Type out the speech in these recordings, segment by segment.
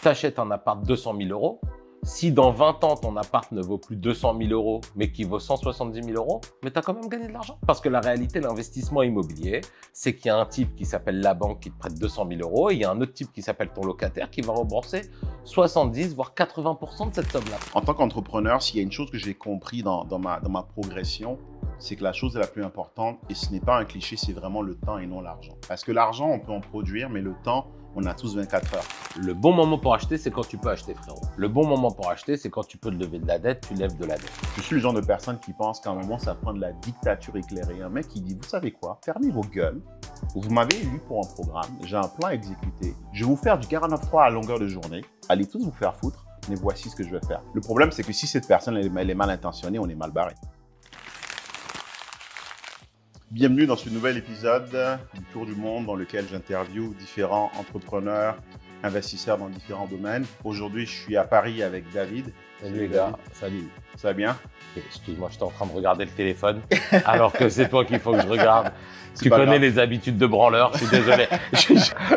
t'achètes un appart 200 000 euros. Si dans 20 ans, ton appart ne vaut plus 200 000 euros, mais qui vaut 170 000 euros, mais tu as quand même gagné de l'argent. Parce que la réalité, l'investissement immobilier, c'est qu'il y a un type qui s'appelle la banque qui te prête 200 000 euros, et il y a un autre type qui s'appelle ton locataire qui va rembourser 70, voire 80 de cette somme-là. En tant qu'entrepreneur, s'il y a une chose que j'ai compris dans, ma, progression, c'est que la chose la plus importante, et ce n'est pas un cliché, c'est vraiment le temps et non l'argent. Parce que l'argent, on peut en produire, mais le temps, on a tous 24 heures. Le bon moment pour acheter, c'est quand tu peux acheter, frérot. Le bon moment pour acheter, c'est quand tu peux te lever de la dette, tu lèves de la dette. Je suis le genre de personne qui pense qu'à un moment, ça prend de la dictature éclairée. Un mec qui dit, vous savez quoi, fermez vos gueules. Vous m'avez élu pour un programme, j'ai un plan à exécuter. Je vais vous faire du 3 à longueur de journée. Allez tous vous faire foutre, mais voici ce que je vais faire. Le problème, c'est que si cette personne, elle est mal intentionnée, on est mal barré. Bienvenue dans ce nouvel épisode du Tour du Monde dans lequel j'interviewe différents entrepreneurs, investisseurs dans différents domaines. Aujourd'hui, je suis à Paris avec David. Salut les gars. Salut. Ça va bien Excuse-moi, j'étais en train de regarder le téléphone, alors que c'est toi qu'il faut que je regarde. Tu connais les habitudes de branleur, je suis désolé.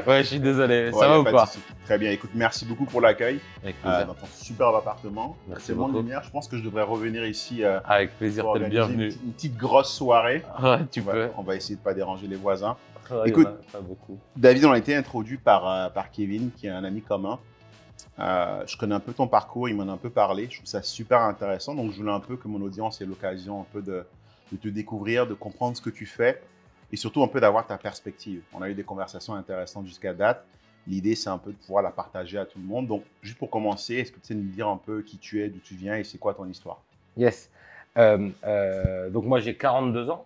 ouais, je suis désolé. Ça va ou quoi Très bien, écoute, merci beaucoup pour l'accueil euh, dans ton superbe appartement. Merci beaucoup. lumière, je pense que je devrais revenir ici. pour euh, Avec plaisir, t'es Une, petite grosse soirée. tu peux. On va essayer de ne pas déranger les voisins. écoute, David, on a été introduit par, euh, par Kevin, qui est un ami commun. Euh, je connais un peu ton parcours, il m'en a un peu parlé, je trouve ça super intéressant. Donc, je voulais un peu que mon audience ait l'occasion un peu de, te découvrir, de comprendre ce que tu fais et surtout un peu d'avoir ta perspective. On a eu des conversations intéressantes jusqu'à date. L'idée, c'est un peu de pouvoir la partager à tout le monde. Donc, juste pour commencer, est-ce que tu sais nous dire un peu qui tu es, d'où tu viens et c'est quoi ton histoire Yes. Euh, euh, donc, moi, j'ai 42 ans.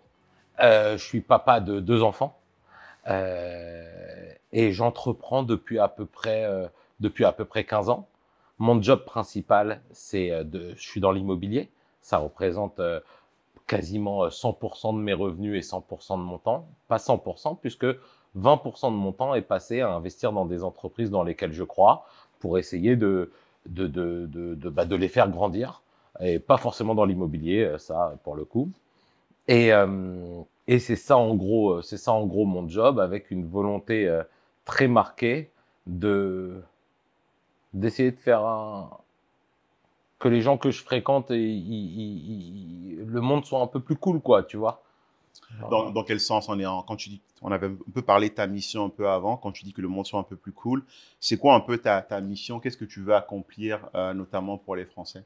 je suis papa de deux enfants. et j'entreprends depuis à peu près depuis à peu près 15 ans. Mon job principal, c'est euh, de, je suis dans l'immobilier. Ça représente euh, quasiment 100% euh, de mes revenus et 100% de mon temps. Pas 100%, puisque 20% de mon temps est passé à investir dans des entreprises dans lesquelles je crois pour essayer de, de, de, de bah, les faire grandir. Et pas forcément dans l'immobilier, ça, pour le coup. Et, et c'est ça, en gros, c'est ça, en gros, mon job, avec une volonté très marquée de d'essayer de faire que les gens que je fréquente, le monde soit un peu plus cool, quoi, tu vois. Dans, quel sens on est quand tu dis, on avait un peu parlé de ta mission un peu avant, quand tu dis que le monde soit un peu plus cool, c'est quoi un peu ta, mission Qu'est-ce que tu veux accomplir, euh, notamment pour les Français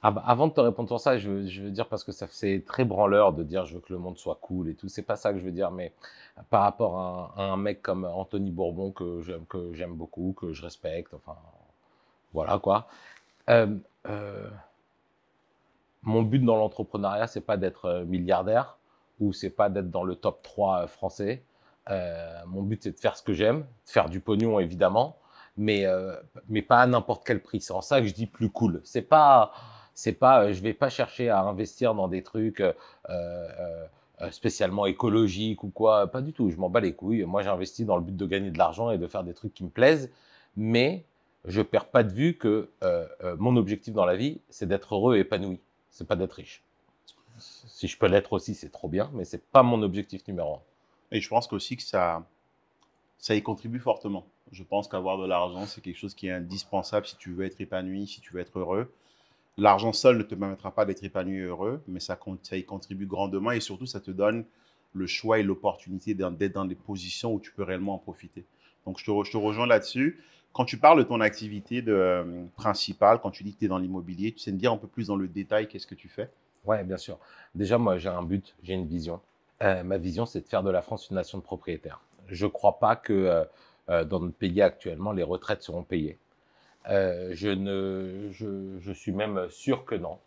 ah bah, avant de te répondre sur ça, je, veux, dire, parce que ça c'est très branleur de dire je veux que le monde soit cool et tout, c'est pas ça que je veux dire, mais par rapport à un, mec comme Anthony Bourbon que j'aime, que j'aime beaucoup, que je respecte, enfin voilà quoi. Euh, euh, mon but dans l'entrepreneuriat, c'est pas d'être euh, milliardaire ou c'est pas d'être dans le top 3 français. mon but, c'est de faire ce que j'aime, de faire du pognon évidemment, mais, mais pas à n'importe quel prix. C'est en ça que je dis plus cool. C'est pas c'est pas, euh, je vais pas chercher à investir dans des trucs euh, euh, spécialement écologiques ou quoi. Pas du tout. Je m'en bats les couilles. Moi, j'investis dans le but de gagner de l'argent et de faire des trucs qui me plaisent. Mais je perds pas de vue que mon objectif dans la vie, c'est d'être heureux et épanoui. C'est pas d'être riche si je peux l'être aussi, c'est trop bien, mais c'est pas mon objectif numéro un. Et je pense aussi que ça, ça y contribue fortement. Je pense qu'avoir de l'argent, c'est quelque chose qui est indispensable si tu veux être épanoui, si tu veux être heureux. L'argent seul ne te permettra pas d'être épanoui heureux, mais ça, y contribue grandement et surtout, ça te donne le choix et l'opportunité d'être dans des positions où tu peux réellement en profiter. Donc, je te, rejoins là-dessus. Quand tu parles de ton activité de, euh, principale, quand tu dis que tu es dans l'immobilier, tu sais me dire un peu plus dans le détail qu'est-ce que tu fais Ouais, bien sûr. Déjà, moi, j'ai un but, j'ai une vision. Euh, ma vision, c'est de faire de la France une nation de propriétaires. Je ne crois pas que euh, dans le pays actuellement, les retraites seront payées. Euh, je, je, suis même sûr que non.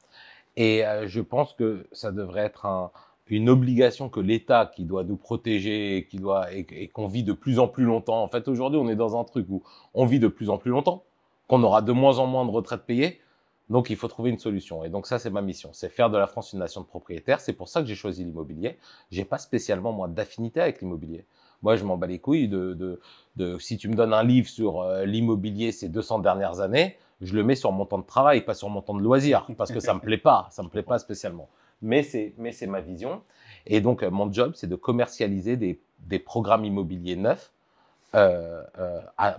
Et euh, je pense que ça devrait être une obligation que l'État, qui doit nous protéger, qui doit et, qu'on vit de plus en plus longtemps. En fait, aujourd'hui, on est dans un truc où on vit de plus en plus longtemps, qu'on aura de moins en moins de retraites payées. Donc, il faut trouver une solution. Et donc, ça, c'est ma mission. C'est faire de la France une nation de propriétaires. C'est pour ça que j'ai choisi l'immobilier. Je n'ai pas spécialement, moi, d'affinité avec l'immobilier. Moi, je m'en bats les couilles de, de, de, si tu me donnes un livre sur euh, l'immobilier ces 200 dernières années, je le mets sur mon temps de travail, pas sur mon temps de loisir, parce que ça me plaît pas, ça me plaît pas spécialement. Mais c'est, mais c'est ma vision. Et donc, euh, mon job, c'est de commercialiser des, des programmes immobiliers neufs euh,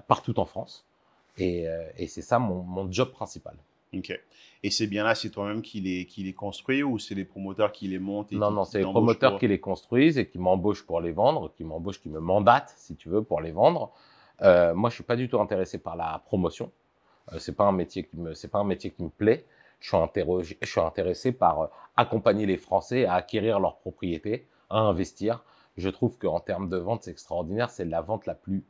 partout en France. Et, et c'est ça mon, mon job principal. OK. Et c'est bien là, c'est toi-même qui les, qui les construis ou c'est les promoteurs qui les montent Non, non, c'est les promoteurs qui les construisent et qui m'embauchent pour les vendre, qui m'embauchent, qui me mandatent, si tu veux, pour les vendre. Euh, moi, je ne suis pas du tout intéressé par la promotion. Euh, c'est ce n'est pas, un métier qui me, pas un métier qui me plaît. Je suis, je suis intéressé par euh, accompagner les Français à acquérir leurs propriétés, à investir. Je trouve qu'en termes de vente, c'est extraordinaire. C'est la vente la plus,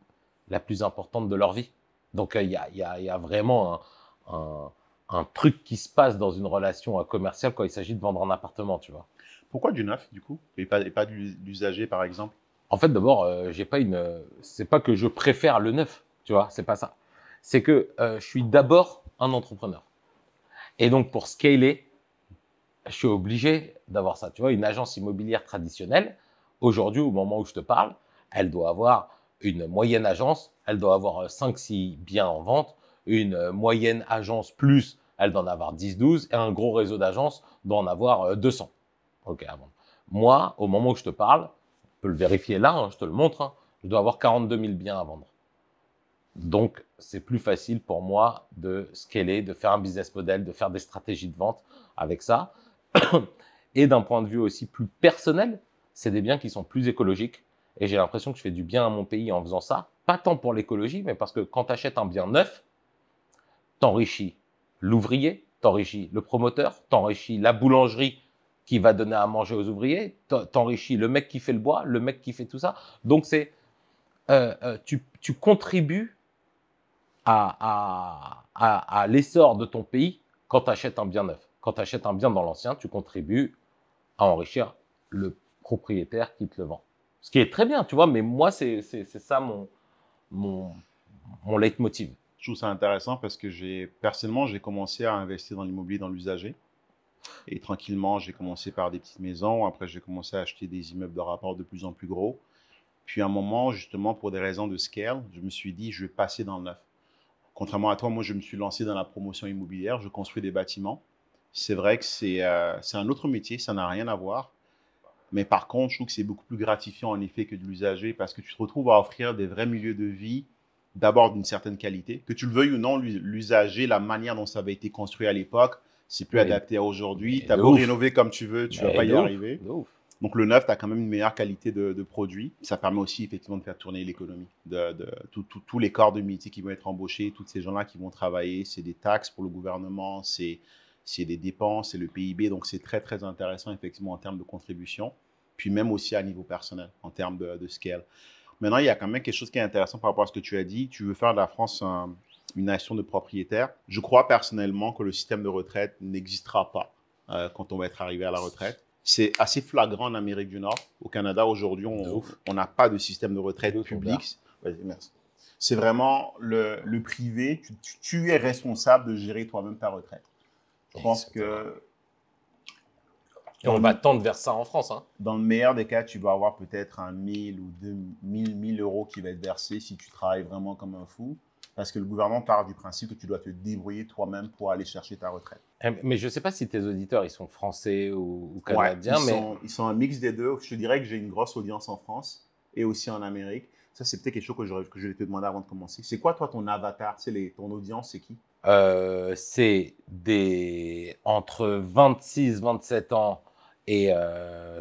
la plus importante de leur vie. Donc, il y, a, y, a, vraiment un un truc qui se passe dans une relation euh, commerciale quand il s'agit de vendre un appartement, tu vois. Pourquoi du neuf, du coup, et pas, et pas par exemple En fait, d'abord, euh, j'ai pas une. Euh, c'est pas que je préfère le neuf, tu vois, c'est pas ça. C'est que je suis d'abord un entrepreneur. Et donc, pour scaler, je suis obligé d'avoir ça. Tu vois, une agence immobilière traditionnelle, aujourd'hui, au moment où je te parle, elle doit avoir une moyenne agence, elle doit avoir 5-6 biens en vente, une moyenne agence plus elle d'en avoir 10-12 et un gros réseau d'agences doit en avoir 200. Euh, ok, ah Moi, au moment où je te parle, on peux le vérifier là, hein, je te le montre, hein, je dois avoir 42 000 biens à vendre. Donc, c'est plus facile pour moi de scaler, de faire un business model, de faire des stratégies de vente avec ça. Et d'un point de vue aussi plus personnel, c'est des biens qui sont plus écologiques. Et j'ai l'impression que je fais du bien à mon pays en faisant ça. Pas tant pour l'écologie, mais parce que quand tu achètes un bien neuf, enrichis l'ouvrier, t'enrichis le promoteur, t'enrichis la boulangerie qui va donner à manger aux ouvriers, t'enrichis le mec qui fait le bois, le mec qui fait tout ça. Donc c'est, euh, euh, tu, contribues à, l'essor de ton pays quand tu achètes un bien neuf. Quand tu achètes un bien dans l'ancien, tu contribues à enrichir le propriétaire qui te le vend. Ce qui est très bien, tu vois, mais moi, c'est ça mon, mon, mon leitmotiv je trouve ça intéressant parce que j'ai personnellement, j'ai commencé à investir dans l'immobilier, dans l'usager. Et tranquillement, j'ai commencé par des petites maisons. Après, j'ai commencé à acheter des immeubles de rapport de plus en plus gros. Puis, à un moment, justement, pour des raisons de scale, je me suis dit, je vais passer dans le neuf. Contrairement à toi, moi, je me suis lancé dans la promotion immobilière. Je construis des bâtiments. C'est vrai que c'est euh, un autre métier, ça n'a rien à voir. Mais par contre, je trouve que c'est beaucoup plus gratifiant en effet que de l'usager parce que tu te retrouves à offrir des vrais milieux de vie d'abord d'une certaine qualité. Que tu le veuilles ou non, l'usager, la manière dont ça avait été construit à l'époque, c'est plus adapté à aujourd'hui. Tu as beau rénover comme tu veux, tu ne vas pas y arriver. Donc le neuf, tu as quand même une meilleure qualité de, produit. Ça permet aussi effectivement de faire tourner l'économie. De, Tous les corps de métier qui vont être embauchés, toutes ces gens-là qui vont travailler, c'est des taxes pour le gouvernement, c'est des dépenses, c'est le PIB. Donc c'est très très intéressant effectivement en termes de contribution, puis même aussi à niveau personnel, en termes de, de scale. Maintenant, il y a quand même quelque chose qui est intéressant par rapport à ce que tu as dit. Tu veux faire de la France une nation de propriétaires. Je crois personnellement que le système de retraite n'existera pas euh, quand on va être arrivé à la retraite. C'est assez flagrant en Amérique du Nord. Au Canada, aujourd'hui, on n'a pas de système de retraite public. merci. C'est vraiment le, privé. Tu, es responsable de gérer toi-même ta retraite. Je pense que et on va tendre vers ça en France. Hein. Dans le meilleur des cas, tu vas avoir peut-être un 1000 ou 2000, 1000 euros qui va être versé si tu travailles vraiment comme un fou. Parce que le gouvernement part du principe que tu dois te débrouiller toi-même pour aller chercher ta retraite. Eh, mais je ne sais pas si tes auditeurs, ils sont français ou, canadiens. ils, mais... sont, ils sont un mix des deux. Je te dirais que j'ai une grosse audience en France et aussi en Amérique. Ça, c'est peut-être quelque chose que, je, je vais te demander avant de commencer. C'est quoi, toi, ton avatar C'est les, Ton audience, c'est qui euh, C'est des entre 26, 27 ans et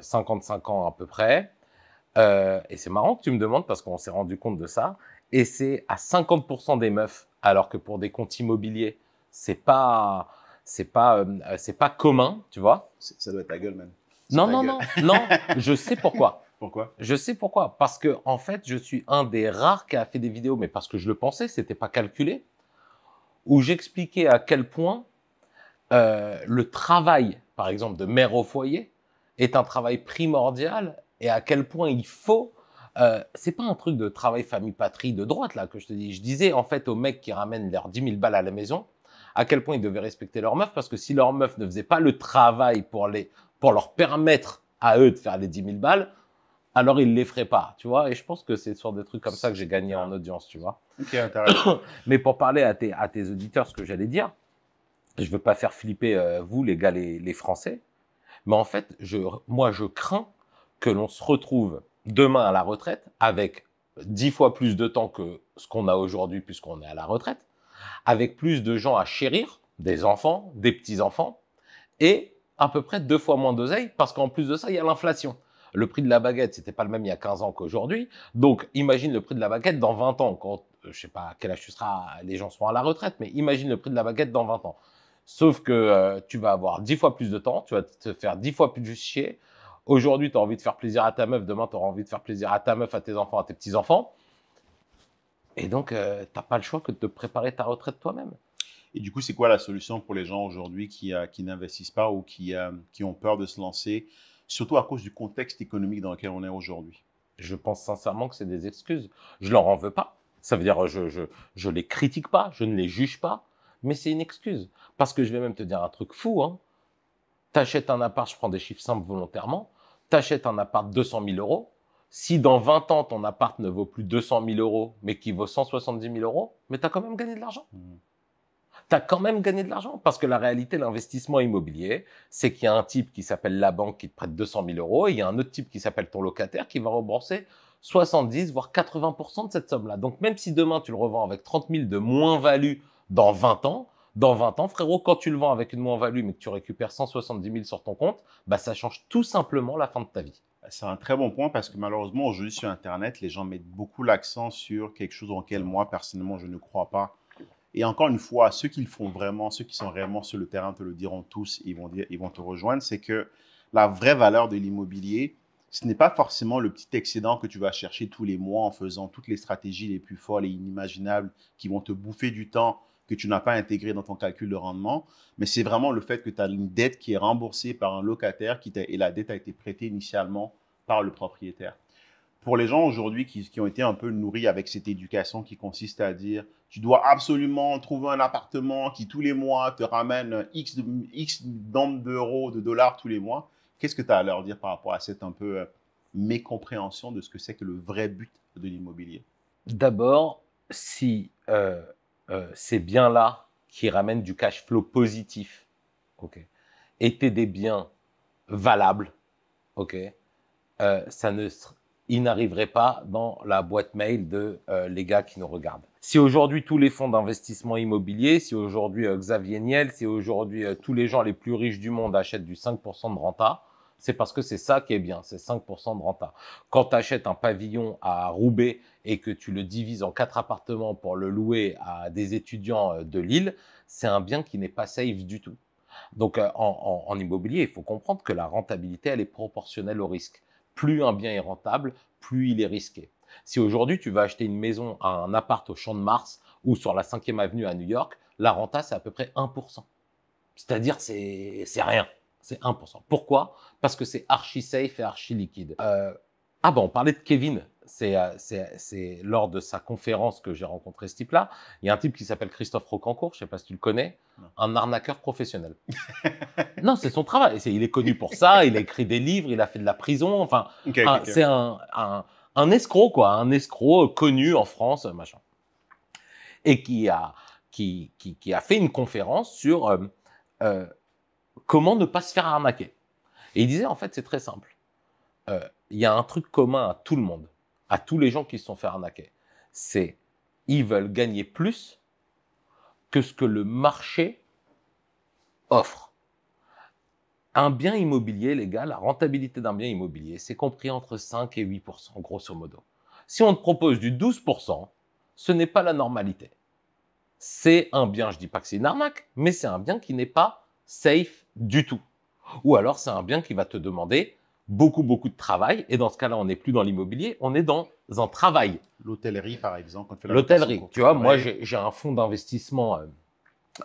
55 euh, ans à peu près. Euh, et c'est marrant que tu me demandes parce qu'on s'est rendu compte de ça. Et c'est à 50% des meufs, alors que pour des comptes immobiliers, c'est pas c'est pas euh, c'est pas commun, tu vois. Ça doit être ta gueule même. Non non non non, je sais pourquoi. Pourquoi Je sais pourquoi parce que en fait, je suis un des rares qui a fait des vidéos mais parce que je le pensais, c'était pas calculé où j'expliquais à quel point euh, le travail, par exemple, de mère au foyer est un travail primordial et à quel point il faut. Euh, c'est pas un truc de travail famille-patrie de droite là que je te dis. Je disais en fait aux mecs qui ramènent leurs 10 000 balles à la maison à quel point ils devaient respecter leur meuf parce que si leur meuf ne faisait pas le travail pour, les, pour leur permettre à eux de faire les 10 000 balles, alors ils ne les feraient pas, tu vois. Et je pense que c'est sur des trucs comme ça que j'ai gagné en audience, tu vois. intéressant. Mais pour parler à à tes auditeurs, ce que j'allais dire, je ne veux pas faire flipper euh, vous, les gars, les, Français, mais en fait, moi, je crains que l'on se retrouve demain à la retraite avec dix fois plus de temps que ce qu'on a aujourd'hui puisqu'on est à la retraite, avec plus de gens à chérir, des enfants, des petits-enfants, et à peu près deux fois moins d'oseille, parce qu'en plus de ça, il y a l'inflation. Le prix de la baguette, c'était pas le même il y a 15 ans qu'aujourd'hui. Donc, imagine le prix de la baguette dans 20 ans, quand, euh, je sais pas à quel âge tu seras, les gens seront à la retraite, mais imagine le prix de la baguette dans 20 ans. Sauf que euh, tu vas avoir dix fois plus de temps, tu vas te faire dix fois plus de chier. Aujourd'hui, tu as envie de faire plaisir à ta meuf, demain, tu auras envie de faire plaisir à ta meuf, à tes enfants, à tes petits-enfants. Et donc, euh, tu n'as pas le choix que de te préparer ta retraite toi-même. Et du coup, c'est quoi la solution pour les gens aujourd'hui qui, euh, qui n'investissent pas ou qui, qui ont peur de se lancer, surtout à cause du contexte économique dans lequel on est aujourd'hui Je pense sincèrement que c'est des excuses. Je leur en veux pas. Ça veut dire, je ne je, je les critique pas, je ne les juge pas. Mais c'est une excuse. Parce que je vais même te dire un truc fou. Hein. Tu achètes un appart, je prends des chiffres simples volontairement. achètes un appart 200 000 euros. Si dans 20 ans, ton appart ne vaut plus 200 000 euros, mais qui vaut 170 000 euros, mais tu as quand même gagné de l'argent. Mmh. Tu as quand même gagné de l'argent. Parce que la réalité, l'investissement immobilier, c'est qu'il y a un type qui s'appelle la banque qui te prête 200 000 euros, et il y a un autre type qui s'appelle ton locataire qui va rembourser 70, voire 80% de cette somme-là. Donc même si demain, tu le revends avec 30 000 de moins-value dans 20 ans, dans 20 ans, frérot, quand tu le vends avec une moins-value, mais que tu récupères 170 000 sur ton compte, bah, ça change tout simplement la fin de ta vie. C'est un très bon point parce que malheureusement, aujourd'hui sur Internet, les gens mettent beaucoup l'accent sur quelque chose lequel moi, personnellement, je ne crois pas. Et encore une fois, ceux qui le font vraiment, ceux qui sont réellement sur le terrain te le diront tous, ils vont, ils vont te rejoindre, c'est que la vraie valeur de l'immobilier, ce n'est pas forcément le petit excédent que tu vas chercher tous les mois en faisant toutes les stratégies les plus folles et inimaginables qui vont te bouffer du temps que tu n'as pas intégré dans ton calcul de rendement, mais c'est vraiment le fait que tu as une dette qui est remboursée par un locataire qui et la dette a été prêtée initialement par le propriétaire. Pour les gens aujourd'hui qui, ont été un peu nourris avec cette éducation qui consiste à dire tu dois absolument trouver un appartement qui tous les mois te ramène X, X nombre d'euros, de dollars tous les mois, qu'est-ce que tu as à leur dire par rapport à cette un peu euh, mécompréhension de ce que c'est que le vrai but de l'immobilier D'abord, si euh, euh, ces biens-là qui ramènent du cash flow positif étaient des biens valables, euh, ça ne, ils n'arriveraient pas dans la boîte mail de euh, les gars qui nous regardent. Si aujourd'hui tous les fonds d'investissement immobilier, si aujourd'hui Xavier Niel, si aujourd'hui tous les gens les plus riches du monde achètent du 5% de renta, c'est parce que c'est ça qui est bien, c'est 5% de renta. Quand tu achètes un pavillon à Roubaix et que tu le divises en quatre appartements pour le louer à des étudiants euh, de Lille, c'est un bien qui n'est pas safe du tout. Donc euh, en, immobilier, il faut comprendre que la rentabilité, elle est proportionnelle au risque. Plus un bien est rentable, plus il est risqué. Si aujourd'hui tu vas acheter une maison à un appart au Champ de Mars ou sur la 5e avenue à New York, la renta c'est à peu près 1%. C'est-à-dire c'est rien. C'est 1%. Pourquoi Parce que c'est archi safe et archi liquide. Euh. ah bon, on parlait de Kevin. Euh, c'est lors de sa conférence que j'ai rencontré ce type-là. Il y a un type qui s'appelle Christophe Rocancourt, je ne sais pas si tu le connais, un arnaqueur professionnel. non, c'est son travail. c'est il est connu pour ça, il a écrit des livres, il a fait de la prison. Enfin, c'est un, escroc, quoi, un escroc euh, connu en France, machin. Et qui a, qui, qui, a fait une conférence sur comment ne pas se faire arnaquer Et il disait, en fait, c'est très simple. Euh, il y a un truc commun à tout le monde, à tous les gens qui se sont fait arnaquer. C'est, ils veulent gagner plus que ce que le marché offre. Un bien immobilier, les gars, la rentabilité d'un bien immobilier, c'est compris entre 5 et 8 grosso modo. Si on te propose du 12 ce n'est pas la normalité. C'est un bien, je dis pas que c'est une arnaque, mais c'est un bien qui n'est pas safe du tout. Ou alors c'est un bien qui va te demander beaucoup, beaucoup de travail. Et dans ce cas-là, on n'est plus dans l'immobilier, on est dans un travail. L'hôtellerie, par exemple. L'hôtellerie, tu vois, moi j'ai un fonds d'investissement euh,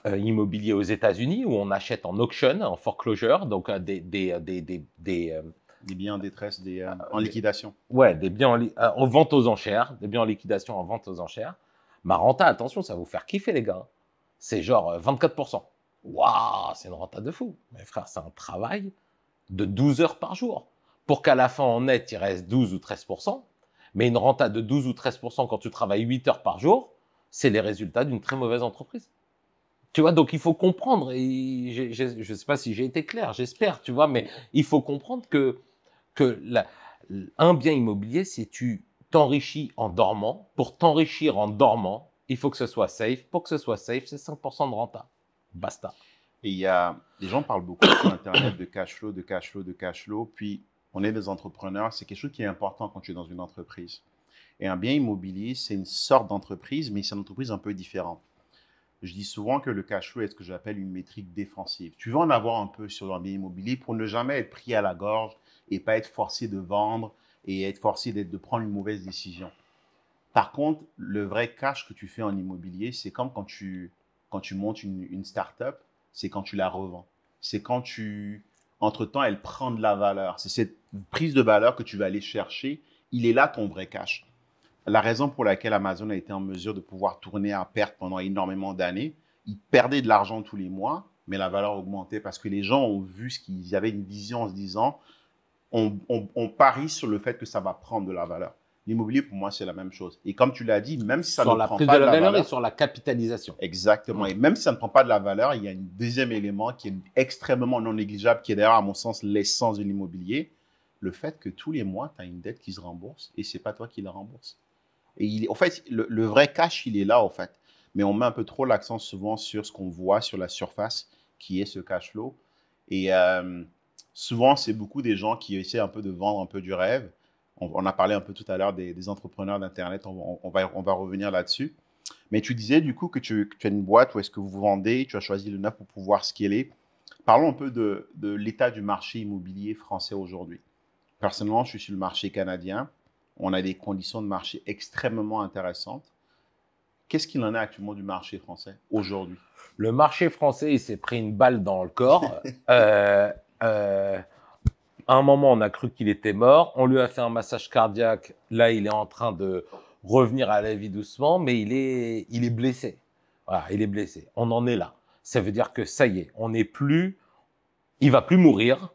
euh, immobilier aux États-Unis où on achète en auction, en foreclosure, donc euh, des, des, des, des des biens en détresse, des, en liquidation. Ouais, des biens en, vente aux enchères, des biens en liquidation en vente aux enchères. Ma renta, attention, ça va vous faire kiffer, les gars. Hein. C'est genre 24%. Waouh, c'est une renta de fou. Mais frère, c'est un travail de 12 heures par jour. Pour qu'à la fin, en net, il reste 12 ou 13 Mais une renta de 12 ou 13 quand tu travailles 8 heures par jour, c'est les résultats d'une très mauvaise entreprise. Tu vois, donc il faut comprendre, et je ne sais pas si j'ai été clair, j'espère, tu vois, mais il faut comprendre que, que un bien immobilier, si tu t'enrichis en dormant, pour t'enrichir en dormant, il faut que ce soit safe. Pour que ce soit safe, c'est 5% de renta. Basta. Et il a, les gens parlent beaucoup sur Internet de cash flow, de cash flow, de cash flow. Puis, on est des entrepreneurs. C'est quelque chose qui est important quand tu es dans une entreprise. Et un bien immobilier, c'est une sorte d'entreprise, mais c'est une entreprise un peu différente. Je dis souvent que le cash flow est ce que j'appelle une métrique défensive. Tu veux en avoir un peu sur un bien immobilier pour ne jamais être pris à la gorge et pas être forcé de vendre et être forcé de prendre une mauvaise décision. Par contre, le vrai cash que tu fais en immobilier, c'est comme quand tu quand tu montes une, startup, c'est quand tu la revends. C'est quand tu. Entre-temps, elle prend de la valeur. C'est cette prise de valeur que tu vas aller chercher. Il est là ton vrai cash. La raison pour laquelle Amazon a été en mesure de pouvoir tourner à perte pendant énormément d'années, il perdait de l'argent tous les mois, mais la valeur augmentait parce que les gens ont vu ce qu'ils avaient une vision en se disant on parie sur le fait que ça va prendre de la valeur. L'immobilier, pour moi, c'est la même chose. Et comme tu l'as dit, même si ça ne prend pas de la, valeur, sur la capitalisation. Exactement. Et même si ça ne prend pas de la valeur, il y a un deuxième élément qui est extrêmement non négligeable, qui est d'ailleurs, à mon sens, l'essence de l'immobilier. Le fait que tous les mois, tu as une dette qui se rembourse et c'est pas toi qui la rembourse. Et il, en fait, le, vrai cash, il est là, en fait. Mais on met un peu trop l'accent souvent sur ce qu'on voit sur la surface, qui est ce cash flow. Et euh, souvent, c'est beaucoup des gens qui essaient un peu de vendre un peu du rêve on, a parlé un peu tout à l'heure des, entrepreneurs d'Internet, on, va, revenir là-dessus. Mais tu disais du coup que tu, as une boîte où est-ce que vous vendez, tu as choisi le neuf pour pouvoir scaler. Parlons un peu de, l'état du marché immobilier français aujourd'hui. Personnellement, je suis sur le marché canadien. On a des conditions de marché extrêmement intéressantes. Qu'est-ce qu'il en est actuellement du marché français aujourd'hui Le marché français, il s'est pris une balle dans le corps. euh, euh à un moment, on a cru qu'il était mort. On lui a fait un massage cardiaque. Là, il est en train de revenir à la vie doucement, mais il est, il est blessé. Voilà, il est blessé. On en est là. Ça veut dire que ça y est, on n'est plus, il va plus mourir,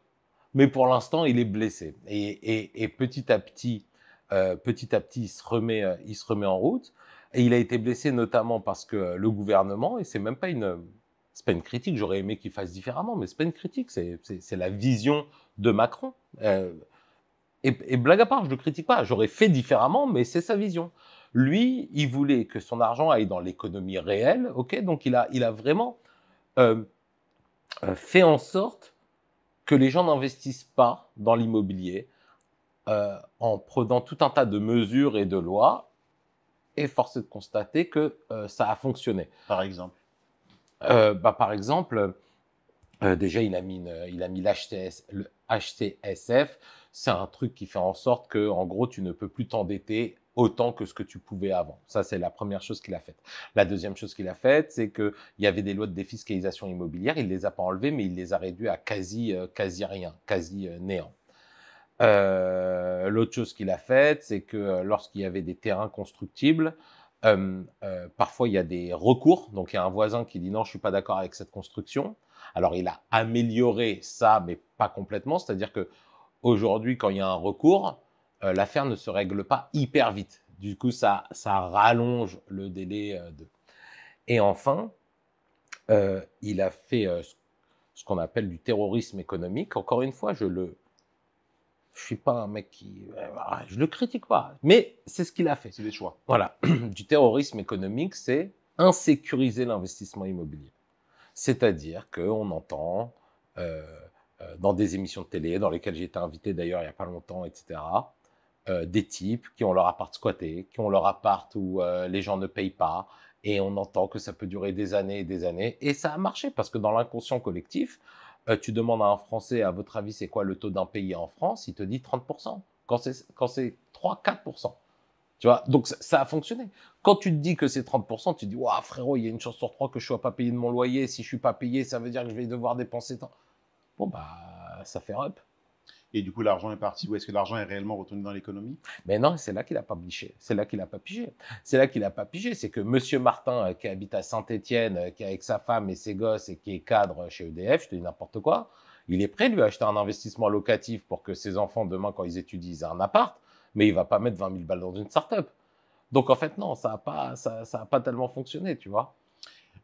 mais pour l'instant, il est blessé. Et, et, et petit à petit, euh, petit à petit, il se remet, euh, il se remet en route. Et il a été blessé notamment parce que le gouvernement, et c'est même pas une, c'est pas une critique, j'aurais aimé qu'il fasse différemment, mais c'est pas une critique, c'est la vision de Macron. Euh, et, blague à part, je ne le critique pas. J'aurais fait différemment, mais c'est sa vision. Lui, il voulait que son argent aille dans l'économie réelle, ok Donc il a, il a vraiment euh, euh, fait en sorte que les gens n'investissent pas dans l'immobilier en prenant tout un tas de mesures et de lois. Et force est de constater que ça a fonctionné. Par exemple bah, Par exemple, euh, déjà, il a mis, euh, le HTSF. C'est un truc qui fait en sorte que, en gros, tu ne peux plus t'endetter autant que ce que tu pouvais avant. Ça, c'est la première chose qu'il a faite. La deuxième chose qu'il a faite, c'est qu'il y avait des lois de défiscalisation immobilière. Il ne les a pas enlevées, mais il les a réduites à quasi, euh, quasi rien, quasi néant. L'autre chose qu'il a faite, c'est que lorsqu'il y avait des terrains constructibles, parfois il y a des recours. Donc il y a un voisin qui dit non, je ne suis pas d'accord avec cette construction. Alors il a amélioré ça, mais pas complètement. C'est-à-dire que aujourd'hui, quand il y a un recours, euh, l'affaire ne se règle pas hyper vite. Du coup, ça, rallonge le délai euh, Et enfin, euh, il a fait ce qu'on appelle du terrorisme économique. Encore une fois, je ne suis pas un mec qui, je le critique pas, mais c'est ce qu'il a fait. C'est des choix. Voilà, du terrorisme économique, c'est insécuriser l'investissement immobilier. C'est-à-dire qu'on entend euh, euh, dans des émissions de télé, dans lesquelles j'ai été invité d'ailleurs il n'y a pas longtemps, etc., euh, des types qui ont leur appart squatté, qui ont leur appart où les gens ne payent pas, et on entend que ça peut durer des années et des années. Et ça a marché, parce que dans l'inconscient collectif, tu demandes à un Français, à votre avis, c'est quoi le taux d'un pays en France Il te dit 30%, quand c'est 3-4%. Tu vois, donc ça, a fonctionné. Quand tu te dis que c'est 30%, tu te dis, waouh frérot, il y a une chance sur trois que je ne sois pas payé de mon loyer. Si je ne suis pas payé, ça veut dire que je vais devoir dépenser tant. Bon, bah, ça fait up. Et du coup, l'argent est parti. Ou est-ce que l'argent est réellement retourné dans l'économie Mais non, c'est là qu'il n'a pas biché. C'est là qu'il n'a pas pigé. C'est là qu'il n'a pas pigé. C'est que Monsieur Martin, euh, qui habite à Saint-Étienne, euh, qui est avec sa femme et ses gosses et qui est cadre chez EDF, je te dis n'importe quoi, il est prêt, lui, acheter un investissement locatif pour que ses enfants, demain, quand ils étudient, ils aient un appart mais il va pas mettre 20 000 balles dans une startup. Donc en fait, non, ça n'a pas, ça, pas tellement fonctionné, tu vois.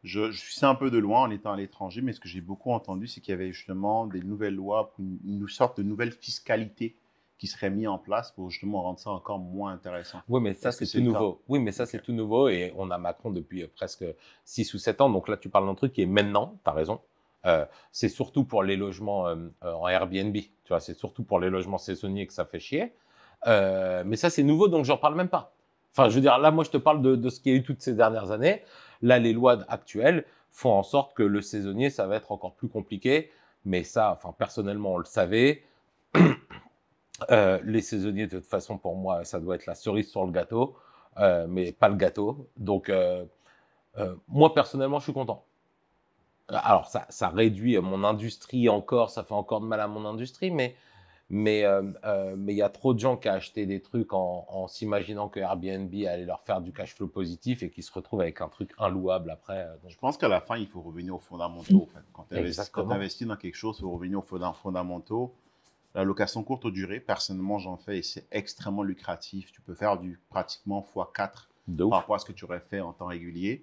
Je, suis un peu de loin en étant à l'étranger, mais ce que j'ai beaucoup entendu, c'est qu'il y avait justement des nouvelles lois, une, sorte de nouvelle fiscalité qui serait mise en place pour justement rendre ça encore moins intéressant. Oui, mais ça, c'est tout nouveau. Oui, mais ça, c'est tout nouveau et on a Macron depuis euh, presque 6 ou 7 ans. Donc là, tu parles d'un truc qui est maintenant, tu as raison. Euh, c'est surtout pour les logements euh, en Airbnb, tu vois, c'est surtout pour les logements saisonniers que ça fait chier. Euh, mais ça, c'est nouveau, donc je j'en parle même pas. Enfin, je veux dire, là, moi, je te parle de, ce qu'il y a eu toutes ces dernières années. Là, les lois actuelles font en sorte que le saisonnier, ça va être encore plus compliqué. Mais ça, enfin, personnellement, on le savait. Euh, les saisonniers, de toute façon, pour moi, ça doit être la cerise sur le gâteau, euh, mais pas le gâteau. Donc, moi, personnellement, je suis content. Alors, ça, ça réduit mon industrie encore, ça fait encore de mal à mon industrie, mais mais euh, euh, mais il y a trop de gens qui ont acheté des trucs en, s'imaginant que Airbnb allait leur faire du cash flow positif et qui se retrouvent avec un truc inlouable après. Euh, Je pense qu'à la fin, il faut revenir aux fondamentaux. Quand tu investis, dans quelque chose, il faut revenir aux fondamentaux. La location courte durée, personnellement, j'en fais et c'est extrêmement lucratif. Tu peux faire du pratiquement x4 par rapport à ce que tu aurais fait en temps régulier.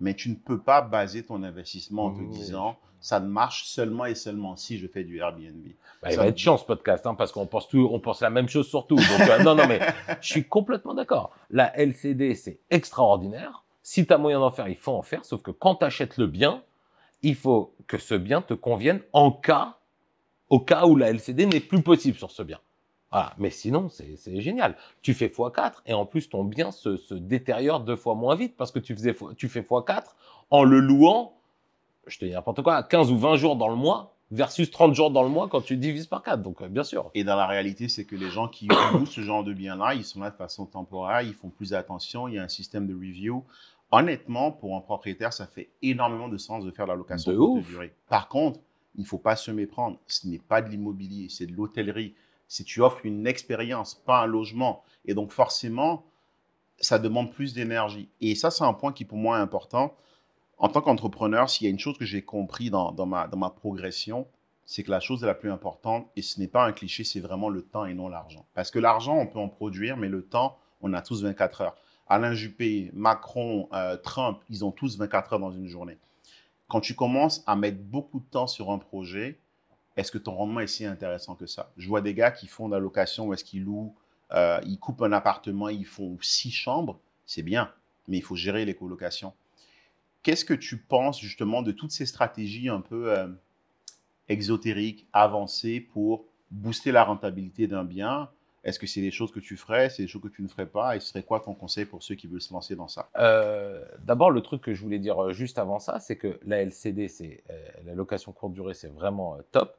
Mais tu ne peux pas baser ton investissement en te disant ça ne marche seulement et seulement si je fais du Airbnb. Bah, il va être chiant ce podcast, hein, parce qu'on pense, tout, on pense la même chose sur tout. Euh, non, non, mais je suis complètement d'accord. La LCD, c'est extraordinaire. Si tu as moyen d'en faire, il faut en faire. Sauf que quand tu achètes le bien, il faut que ce bien te convienne en cas, au cas où la LCD n'est plus possible sur ce bien. Voilà. Mais sinon, c'est génial. Tu fais x4 et en plus, ton bien se, détériore deux fois moins vite parce que tu, tu fais x4 en le louant je te dis n'importe quoi, 15 ou 20 jours dans le mois versus 30 jours dans le mois quand tu divises par 4. Donc, euh, bien sûr. Et dans la réalité, c'est que les gens qui louent ce genre de bien là ils sont là de façon temporaire, ils font plus attention, il y a un système de review. Honnêtement, pour un propriétaire, ça fait énormément de sens de faire la location de durée. Par contre, il ne faut pas se méprendre. Ce n'est pas de l'immobilier, c'est de l'hôtellerie. Si tu offres une expérience, pas un logement. Et donc, forcément, ça demande plus d'énergie. Et ça, c'est un point qui, pour moi, est important en tant qu'entrepreneur, s'il y a une chose que j'ai compris dans, ma, progression, c'est que la chose la plus importante, et ce n'est pas un cliché, c'est vraiment le temps et non l'argent. Parce que l'argent, on peut en produire, mais le temps, on a tous 24 heures. Alain Juppé, Macron, euh, Trump, ils ont tous 24 heures dans une journée. Quand tu commences à mettre beaucoup de temps sur un projet, est-ce que ton rendement est si intéressant que ça Je vois des gars qui font de la location où est-ce qu'ils louent, euh, ils coupent un appartement, ils font six chambres, c'est bien, mais il faut gérer les colocations Qu'est-ce que tu penses justement de toutes ces stratégies un peu euh, exotériques, avancées pour booster la rentabilité d'un bien Est-ce que c'est des choses que tu ferais, c'est des choses que tu ne ferais pas Et ce serait quoi ton conseil pour ceux qui veulent se lancer dans ça euh, D'abord, le truc que je voulais dire euh, juste avant ça, c'est que la LCD, c'est la location courte durée, c'est vraiment top.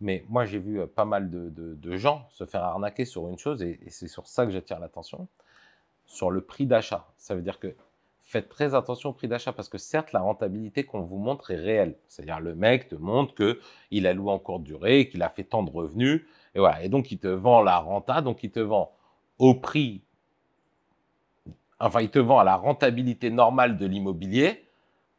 Mais moi, j'ai vu pas mal de, gens se faire arnaquer sur une chose, et c'est sur ça que j'attire l'attention, sur le prix d'achat. Ça veut dire que faites très attention au prix d'achat parce que certes, la rentabilité qu'on vous montre est réelle. C'est-à-dire, le mec te montre qu'il a loué en courte durée, qu'il a fait tant de revenus, et voilà. Et donc, il te vend la renta, donc il te vend au prix, enfin, il te vend à la rentabilité normale de l'immobilier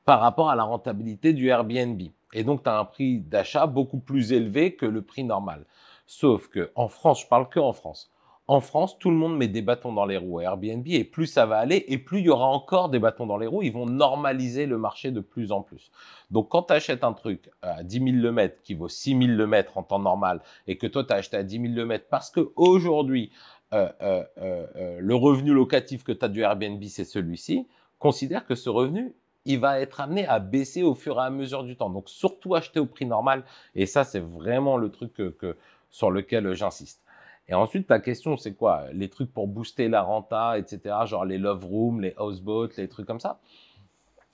par rapport à la rentabilité du Airbnb. Et donc, tu as un prix d'achat beaucoup plus élevé que le prix normal. Sauf que en France, je parle que en France, en France, tout le monde met des bâtons dans les roues à Airbnb et plus ça va aller et plus il y aura encore des bâtons dans les roues. Ils vont normaliser le marché de plus en plus. Donc quand tu achètes un truc à 10 000 le mètre qui vaut 6 000 le mètre en temps normal et que toi tu as acheté à 10 000 le mètre parce que aujourd'hui euh, euh, euh, le revenu locatif que tu as du Airbnb c'est celui-ci, considère que ce revenu il va être amené à baisser au fur et à mesure du temps. Donc surtout acheter au prix normal et ça c'est vraiment le truc sur lequel j'insiste. Et ensuite, ta question, c'est quoi Les trucs pour booster la renta, etc. Genre les love rooms, les houseboats, les trucs comme ça.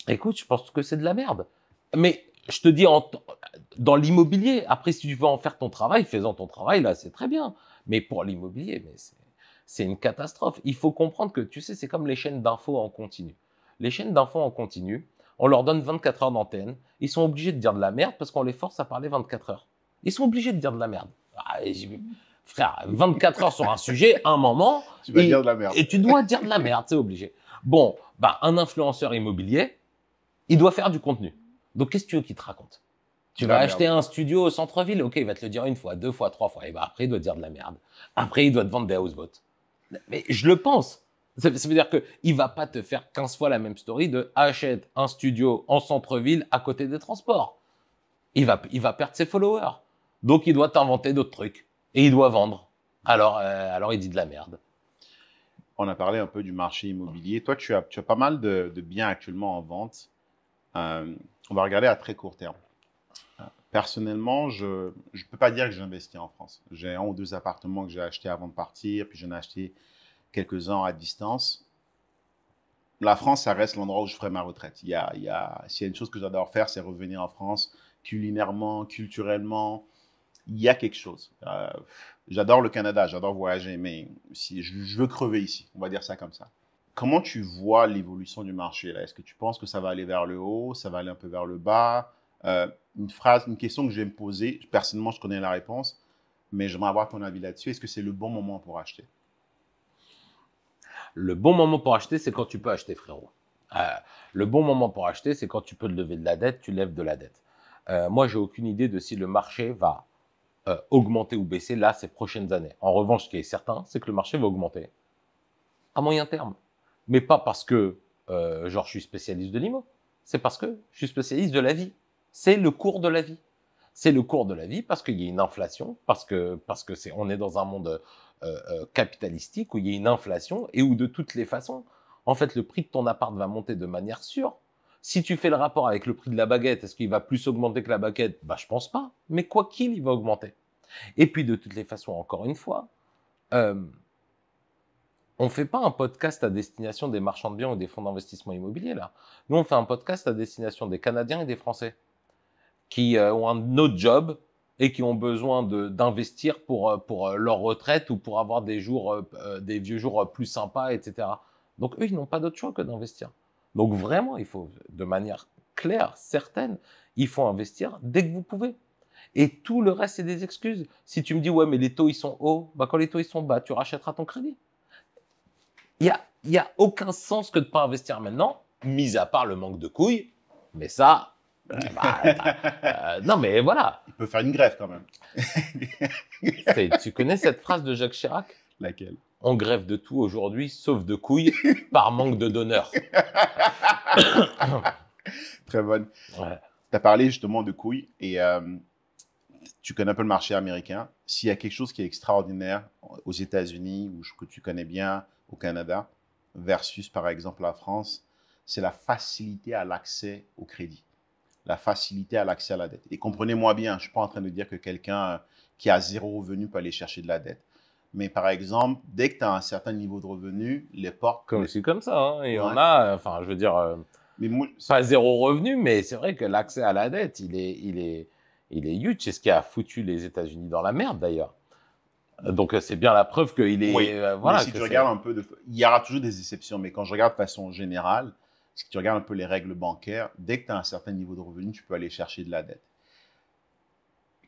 Écoute, je pense que c'est de la merde. Mais je te dis, dans l'immobilier, après, si tu veux en faire ton travail, faisant ton travail, là, c'est très bien. Mais pour l'immobilier, mais c'est une catastrophe. Il faut comprendre que, tu sais, c'est comme les chaînes d'infos en continu. Les chaînes d'infos en continu, on leur donne 24 heures d'antenne. Ils sont obligés de dire de la merde parce qu'on les force à parler 24 heures. Ils sont obligés de dire de la merde. Ah, frère, 24 heures sur un sujet, un moment. Tu vas et, dire de la merde. Et tu dois dire de la merde, c'est obligé. Bon, bah, un influenceur immobilier, il doit faire du contenu. Donc, qu'est-ce que tu veux qu'il te raconte Tu vas acheter un studio au centre-ville, ok, il va te le dire une fois, deux fois, trois fois. Et bah, après, il doit dire de la merde. Après, il doit te vendre des houseboats. Mais je le pense. Ça, veut dire qu'il ne va pas te faire 15 fois la même story de achète un studio en centre-ville à côté des transports. Il va, il va perdre ses followers. Donc, il doit t'inventer d'autres trucs et il doit vendre. Alors, euh, alors il dit de la merde. On a parlé un peu du marché immobilier. Toi, tu as, tu as pas mal de, biens actuellement en vente. Euh, on va regarder à très court terme. Personnellement, je ne peux pas dire que j'ai investi en France. J'ai un ou deux appartements que j'ai achetés avant de partir, puis j'en ai acheté quelques-uns à distance. La France, ça reste l'endroit où je ferai ma retraite. Il y a, s'il y a une chose que j'adore faire, c'est revenir en France culinairement, culturellement, il y a quelque chose. Euh, j'adore le Canada, j'adore voyager, mais si je, veux crever ici, on va dire ça comme ça. Comment tu vois l'évolution du marché Est-ce que tu penses que ça va aller vers le haut, ça va aller un peu vers le bas euh, Une phrase, une question que je vais me poser. Personnellement, je connais la réponse, mais j'aimerais avoir ton avis là-dessus. Est-ce que c'est le bon moment pour acheter Le bon moment pour acheter, c'est quand tu peux acheter, frérot. Euh, le bon moment pour acheter, c'est quand tu peux te lever de la dette, tu lèves de la dette. moi, j'ai aucune idée de si le marché va euh, augmenter ou baisser là ces prochaines années. En revanche, ce qui est certain, c'est que le marché va augmenter à moyen terme. Mais pas parce que, euh, genre, je suis spécialiste de l'IMO. C'est parce que je suis spécialiste de la vie. C'est le cours de la vie. C'est le cours de la vie parce qu'il y a une inflation, parce que parce que c'est on est dans un monde euh, capitalistique où il y a une inflation et où de toutes les façons, en fait, le prix de ton appart va monter de manière sûre si tu fais le rapport avec le prix de la baguette, est-ce qu'il va plus augmenter que la baguette Bah, je pense pas. Mais quoi qu'il, il va augmenter. Et puis, de toutes les façons, encore une fois, euh, on ne fait pas un podcast à destination des marchands de biens ou des fonds d'investissement immobiliers. là. Nous, on fait un podcast à destination des Canadiens et des Français qui euh, ont un autre job et qui ont besoin d'investir pour, euh, leur retraite ou pour avoir des jours, des vieux jours plus sympas, etc. Donc, eux, ils n'ont pas d'autre choix que d'investir. Donc vraiment, il faut, de manière claire, certaine, il faut investir dès que vous pouvez. Et tout le reste, c'est des excuses. Si tu me dis, ouais, mais les taux, ils sont hauts, bah, quand les taux, ils sont bas, tu rachèteras ton crédit. Il n'y a, a aucun sens que de ne pas investir maintenant, mis à part le manque de couilles. Mais ça, bah, euh, non, mais voilà. Il peut faire une grève quand même. tu connais cette phrase de Jacques Chirac Laquelle on grève de tout aujourd'hui, sauf de couilles, par manque de donneurs. Très bonne. Tu as parlé justement de couilles et euh, tu connais un peu le marché américain. S'il y a quelque chose qui est extraordinaire aux États-Unis, ou que tu connais bien au Canada, versus par exemple la France, c'est la facilité à l'accès au crédit, la facilité à l'accès à la dette. Et comprenez-moi bien, je ne suis pas en train de dire que quelqu'un euh, qui a zéro revenu peut aller chercher de la dette. Mais par exemple, dès que tu as un certain niveau de revenu, les portes. Comme c'est comme ça. il hein, Et en on a, enfin, je veux dire, euh, mais pas zéro revenu, mais c'est vrai que l'accès à la dette, il est, il est, il est huge. C'est ce qui a foutu les États-Unis dans la merde, d'ailleurs. Donc euh, c'est bien la preuve qu'il est. Oui. Euh, voilà. si tu regardes un peu, de... il y aura toujours des exceptions, mais quand je regarde de façon générale, si tu regardes un peu les règles bancaires, dès que tu as un certain niveau de revenu, tu peux aller chercher de la dette.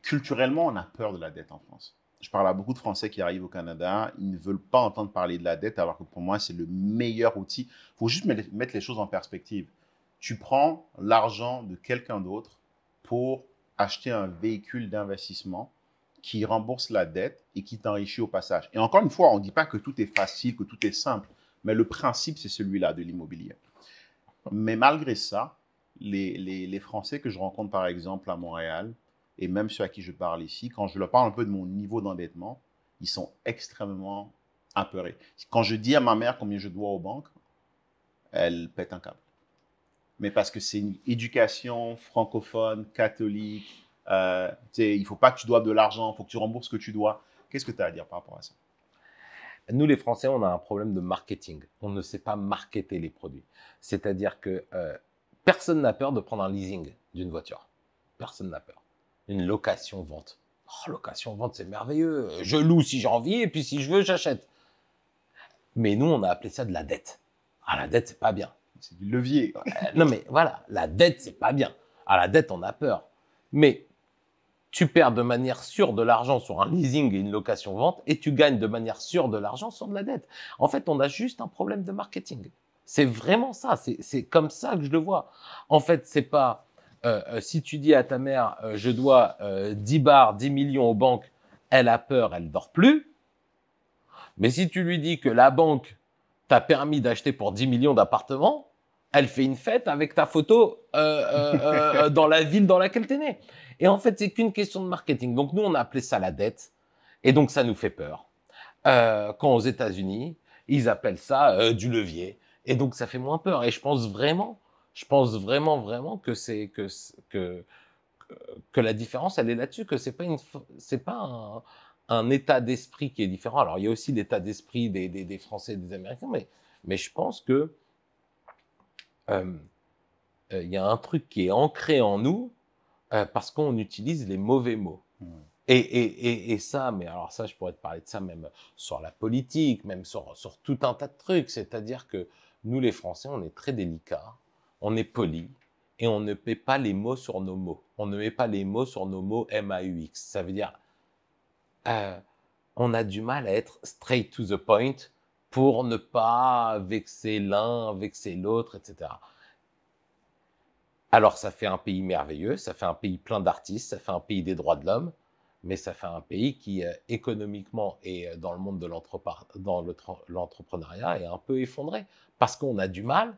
Culturellement, on a peur de la dette en France je parle à beaucoup de Français qui arrivent au Canada, ils ne veulent pas entendre parler de la dette, alors que pour moi, c'est le meilleur outil. Il faut juste mettre les choses en perspective. Tu prends l'argent de quelqu'un d'autre pour acheter un véhicule d'investissement qui rembourse la dette et qui t'enrichit au passage. Et encore une fois, on ne dit pas que tout est facile, que tout est simple, mais le principe, c'est celui-là de l'immobilier. Mais malgré ça, les, Français que je rencontre, par exemple, à Montréal, et même ceux à qui je parle ici, quand je leur parle un peu de mon niveau d'endettement, ils sont extrêmement apeurés. Quand je dis à ma mère combien je dois aux banques, elle pète un câble. Mais parce que c'est une éducation francophone, catholique, euh, il ne faut pas que tu doives de l'argent, il faut que tu rembourses ce que tu dois. Qu'est-ce que tu as à dire par rapport à ça nous, les Français, on a un problème de marketing. On ne sait pas marketer les produits. C'est-à-dire que euh, personne n'a peur de prendre un leasing d'une voiture. Personne n'a peur une location-vente. Oh, location-vente, c'est merveilleux. Je loue si j'ai envie et puis si je veux, j'achète. Mais nous, on a appelé ça de la dette. Ah, la dette, c'est pas bien. C'est du levier. Euh, non, mais voilà, la dette, c'est pas bien. À ah, la dette, on a peur. Mais tu perds de manière sûre de l'argent sur un leasing et une location-vente et tu gagnes de manière sûre de l'argent sur de la dette. En fait, on a juste un problème de marketing. C'est vraiment ça. C'est comme ça que je le vois. En fait, c'est pas euh, euh, si tu dis à ta mère, euh, je dois 10 bars, 10 millions aux banques, elle a peur, elle dort plus. Mais si tu lui dis que la banque t'a permis d'acheter pour 10 millions d'appartements, elle fait une fête avec ta photo dans la ville dans laquelle t'es né. Et en fait, c'est qu'une question de marketing. Donc nous, on a appelé ça la dette. Et donc ça nous fait peur. quand aux États-Unis, ils appellent ça du levier. Et donc ça fait moins peur. Et je pense vraiment je pense vraiment, vraiment que c'est que, que, que la différence, elle est là-dessus, que c'est pas une, c'est pas un, état d'esprit qui est différent. Alors, il y a aussi l'état d'esprit des, des, Français et des Américains, mais, mais je pense que euh, euh, y a un truc qui est ancré en nous euh, parce qu'on utilise les mauvais mots. Mmh. Et, et, et, et, ça, mais alors ça, je pourrais te parler de ça même sur la politique, même sur, sur tout un tas de trucs. C'est-à-dire que nous, les Français, on est très délicats on est poli et on ne paie pas les mots sur nos mots. On ne met pas les mots sur nos mots m Ça veut dire, euh, on a du mal à être straight to the point pour ne pas vexer l'un, vexer l'autre, etc. Alors ça fait un pays merveilleux, ça fait un pays plein d'artistes, ça fait un pays des droits de l'homme, mais ça fait un pays qui euh, économiquement et euh, dans le monde de l'entrepreneuriat est un peu effondré parce qu'on a du mal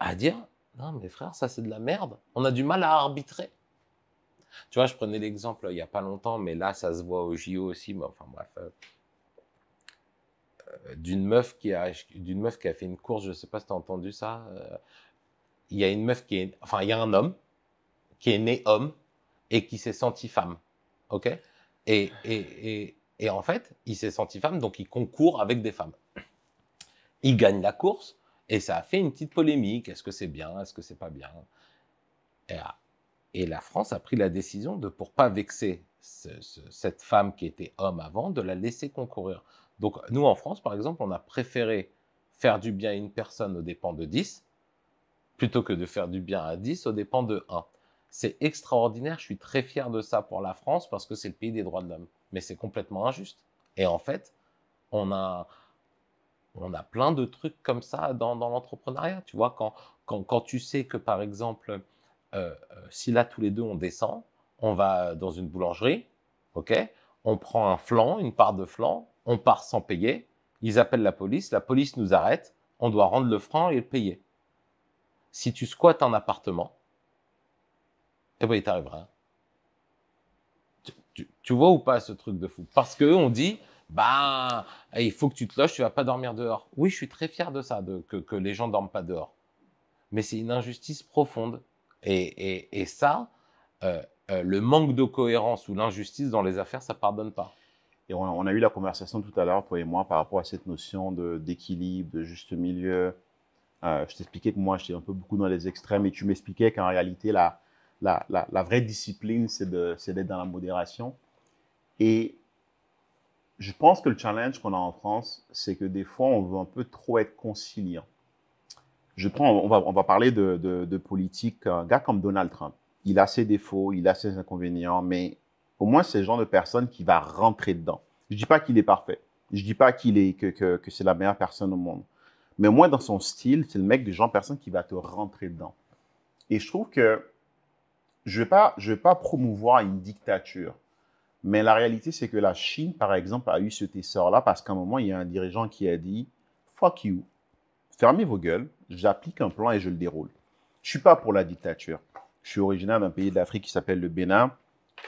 à dire Non, mais frères ça c'est de la merde. On a du mal à arbitrer. Tu vois, je prenais l'exemple euh, il n'y a pas longtemps, mais là ça se voit au JO aussi, mais enfin bref. Euh, euh, d'une meuf, qui a, d'une meuf qui a fait une course, je ne sais pas si tu as entendu ça. Il y a une meuf qui est. Enfin, il y a un homme qui est né homme et qui s'est senti femme. OK et, et, et en fait, il s'est senti femme, donc il concourt avec des femmes. Il gagne la course et ça a fait une petite polémique. Est-ce que c'est bien Est-ce que c'est pas bien et, la France a pris la décision de, pour pas vexer cette femme qui était homme avant, de la laisser concourir. Donc nous, en France, par exemple, on a préféré faire du bien à une personne aux dépens de 10, plutôt que de faire du bien à 10 aux dépens de 1. C'est extraordinaire, je suis très fier de ça pour la France parce que c'est le pays des droits de l'homme. Mais c'est complètement injuste. Et en fait, on a, on a plein de trucs comme ça dans, l'entrepreneuriat. Tu vois, quand, tu sais que, par exemple, euh, euh, si là, tous les deux, on descend, on va dans une boulangerie, OK On prend un flanc, une part de flanc, on part sans payer, ils appellent la police, la police nous arrête, on doit rendre le franc et le payer. Si tu squattes un appartement, eh bien, il t'arrivera. Tu, tu, tu, vois ou pas ce truc de fou Parce que on dit, bah il faut que tu te loges, tu vas pas dormir dehors. Oui, je suis très fier de ça, que, les gens dorment pas dehors. Mais c'est une injustice profonde. Et, ça, euh, euh, le manque de cohérence ou l'injustice dans les affaires, ça pardonne pas. Et on a, eu la conversation tout à l'heure, toi et moi, par rapport à cette notion d'équilibre, de, juste milieu. Euh, je t'expliquais que moi, j'étais un peu beaucoup dans les extrêmes et tu m'expliquais qu'en réalité, la, la, vraie discipline, c'est d'être dans la modération. Et je pense que le challenge qu'on a en France, c'est que des fois, on veut un peu trop être conciliant. Je prends, on va, on va parler de, politique. Un gars comme Donald Trump, il a ses défauts, il a ses inconvénients, mais au moins, c'est le genre de personne qui va rentrer dedans. Je ne dis pas qu'il est parfait. Je ne dis pas qu'il est, que, que, c'est la meilleure personne au monde. Mais au moins, dans son style, c'est le mec du genre personne qui va te rentrer dedans. Et je trouve que je ne vais, pas, je vais pas promouvoir une dictature. Mais la réalité, c'est que la Chine, par exemple, a eu ce essor-là parce qu'à un moment, il y a un dirigeant qui a dit Fuck you, fermez vos gueules, j'applique un plan et je le déroule. Je ne suis pas pour la dictature. Je suis originaire d'un pays de l'Afrique qui s'appelle le Bénin.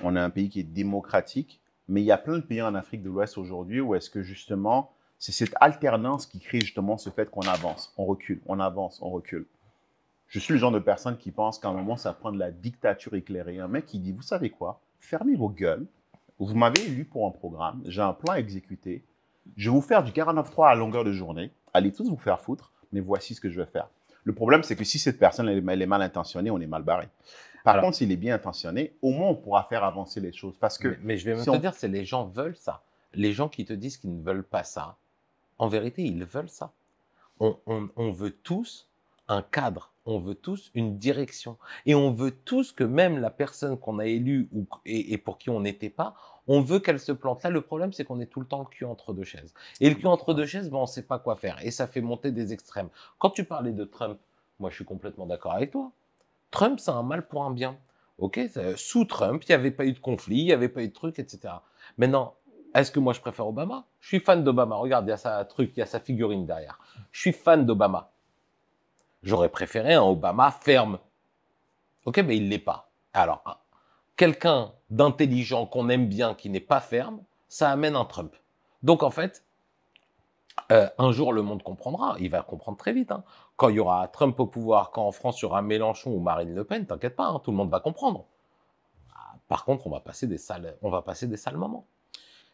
On a un pays qui est démocratique, mais il y a plein de pays en Afrique de l'Ouest aujourd'hui où est-ce que justement, c'est cette alternance qui crée justement ce fait qu'on avance, on recule, on avance, on recule. Je suis le genre de personne qui pense qu'à un moment, ça prend de la dictature éclairée. Un mec qui dit Vous savez quoi Fermez vos gueules, vous m'avez élu pour un programme, j'ai un plan à exécuter. Je vais vous faire du 49.3 à longueur de journée. Allez tous vous faire foutre, mais voici ce que je vais faire. Le problème, c'est que si cette personne elle est mal intentionnée, on est mal barré. Par contre, s'il est bien intentionné, au moins on pourra faire avancer les choses. Parce que mais, je vais même dire, c'est les gens veulent ça. Les gens qui te disent qu'ils ne veulent pas ça, en vérité, ils veulent ça. on veut tous un cadre on veut tous une direction. Et on veut tous que même la personne qu'on a élue et, pour qui on n'était pas, on veut qu'elle se plante. Là, le problème, c'est qu'on est tout le temps le cul entre deux chaises. Et le cul entre deux chaises, ben, on ne sait pas quoi faire. Et ça fait monter des extrêmes. Quand tu parlais de Trump, moi, je suis complètement d'accord avec toi. Trump, c'est un mal pour un bien. OK Sous Trump, il n'y avait pas eu de conflit, il n'y avait pas eu de truc, etc. Maintenant, est-ce que moi, je préfère Obama Je suis fan d'Obama. Regarde, il y truc, il y a sa figurine derrière. Je suis fan d'Obama. J'aurais préféré un Obama ferme. Ok, mais il l'est pas. Alors, hein, quelqu'un d'intelligent qu'on aime bien, qui n'est pas ferme, ça amène un Trump. Donc en fait, euh, un jour le monde comprendra, il va comprendre très vite. Hein. Quand il y aura Trump au pouvoir, quand en France il y aura Mélenchon ou Marine Le Pen, t'inquiète pas, hein, tout le monde va comprendre. Ah, par contre, on va passer des sales, on va passer des sales moments.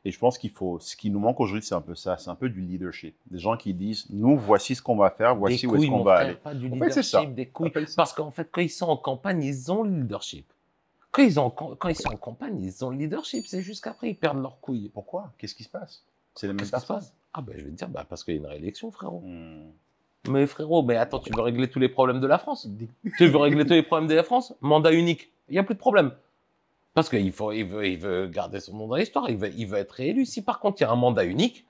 Et je pense qu'il faut, ce qui nous manque aujourd'hui, c'est un peu ça, c'est un peu du leadership. Des gens qui disent, nous, voici ce qu'on va faire, voici où est-ce qu'on va aller. Pas du leadership, des couilles. Parce qu'en fait, quand ils sont en campagne, ils ont le leadership. Quand ils, sont en campagne, ils ont le leadership. C'est juste qu'après, ils perdent leurs couilles. Pourquoi Qu'est-ce qui se passe C'est la même quest se passe Ah ben, je vais te dire, bah, parce qu'il y a une réélection, frérot. Hmm. Mais frérot, mais attends, tu veux régler tous les problèmes de la France Tu veux régler tous les problèmes de la France Mandat unique, il n'y a plus de problème. Parce qu'il il veut, il veut garder son nom dans l'histoire, il veut, il veut être réélu. Si par contre il y a un mandat unique,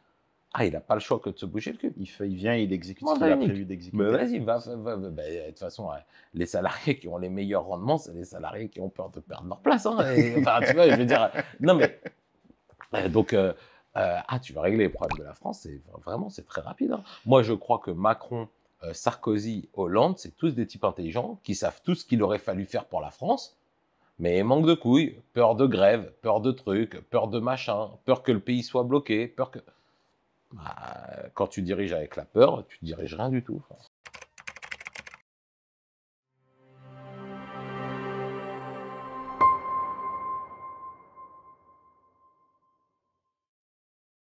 ah, il n'a pas le choix que de se bouger le cul. Il, vient il exécute ce qu'il a prévu d'exécuter. va, ben, de toute façon, hein, les salariés qui ont les meilleurs rendements, c'est les salariés qui ont peur de perdre leur place. Hein, enfin, tu vois, je veux dire. Non, mais. Euh, donc, euh, euh, ah, tu vas régler les problèmes de la France. C'est, vraiment, c'est très rapide. Hein. Moi, je crois que Macron, Sarkozy, Hollande, c'est tous des types intelligents qui savent tout ce qu'il aurait fallu faire pour la France mais manque de couilles, peur de grève, peur de trucs, peur de machin, peur que le pays soit bloqué, peur que... Bah, quand tu diriges avec la peur, tu diriges rien du tout.